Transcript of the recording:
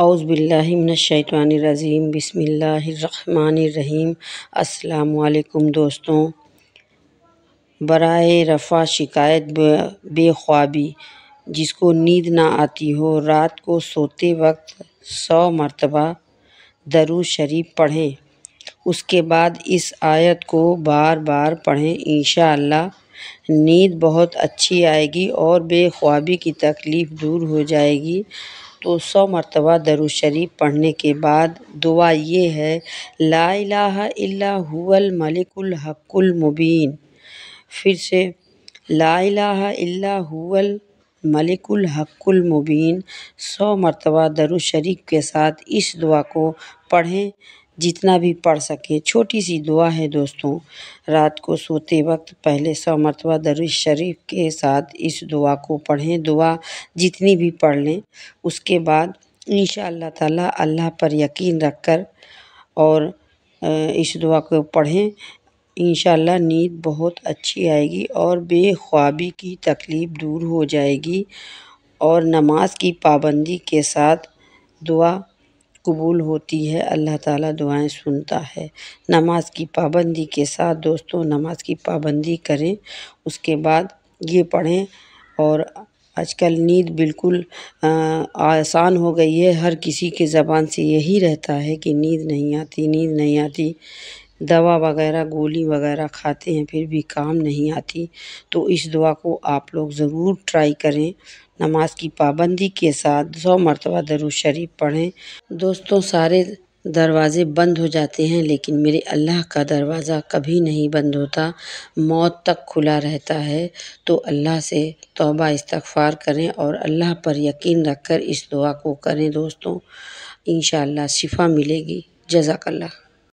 اعوذ باللہ من الشیطان الرجیم بسم اللہ الرحمن الرحیم السلام علیکم دوستوں برائے رفع شکایت بے خوابی جس کو نیند نہ آتی ہو رات کو سوتے وقت سو مرتبہ درو شریف پڑھیں اس کے بعد اس آیت کو بار بار پڑھیں انشاءاللہ نید نیند بہت اچھی آئے گی اور بے خوابی کی تکلیف دور ہو جائے گی تو سو مرتبہ درو شریف پڑھنے کے بعد دعا یہ ہے لا الہ الا هو الملک الحق المبین پھر سے لا الہ الا هو ملک الحق المبین سو مرتبہ شریف کے ساتھ اس دعا کو پڑھیں جتنا بھی پڑھ سکیں چھوٹی سی دعا ہے دوستوں رات کو سوتے وقت پہلے سو مرتبہ در شریف کے ساتھ اس دعا کو پڑھیں دعا جتنی بھی پڑھ لیں اس کے بعد انشاء اللہ تعالی اللہ پر یقین رکھ کر اور اس دعا کو پڑھیں انشاءاللہ اللہ نیند بہت اچھی آئے گی اور بے خوابی کی تکلیف دور ہو جائے گی اور نماز کی پابندی کے ساتھ دعا قبول ہوتی ہے اللہ تعالیٰ دعائیں سنتا ہے نماز کی پابندی کے ساتھ دوستوں نماز کی پابندی کریں اس کے بعد یہ پڑھیں اور آج کل نیند بالکل آسان ہو گئی ہے ہر کسی کے زبان سے یہی رہتا ہے کہ نیند نہیں آتی نیند نہیں آتی دوا وغیرہ گولی وغیرہ کھاتے ہیں پھر بھی کام نہیں آتی تو اس دعا کو آپ لوگ ضرور ٹرائی کریں نماز کی پابندی کے ساتھ سو مرتبہ شریف پڑھیں دوستوں سارے دروازے بند ہو جاتے ہیں لیکن میرے اللہ کا دروازہ کبھی نہیں بند ہوتا موت تک کھلا رہتا ہے تو اللہ سے توبہ استغفار کریں اور اللہ پر یقین رکھ کر اس دعا کو کریں دوستوں انشاءاللہ شفا ملے گی جزاک اللہ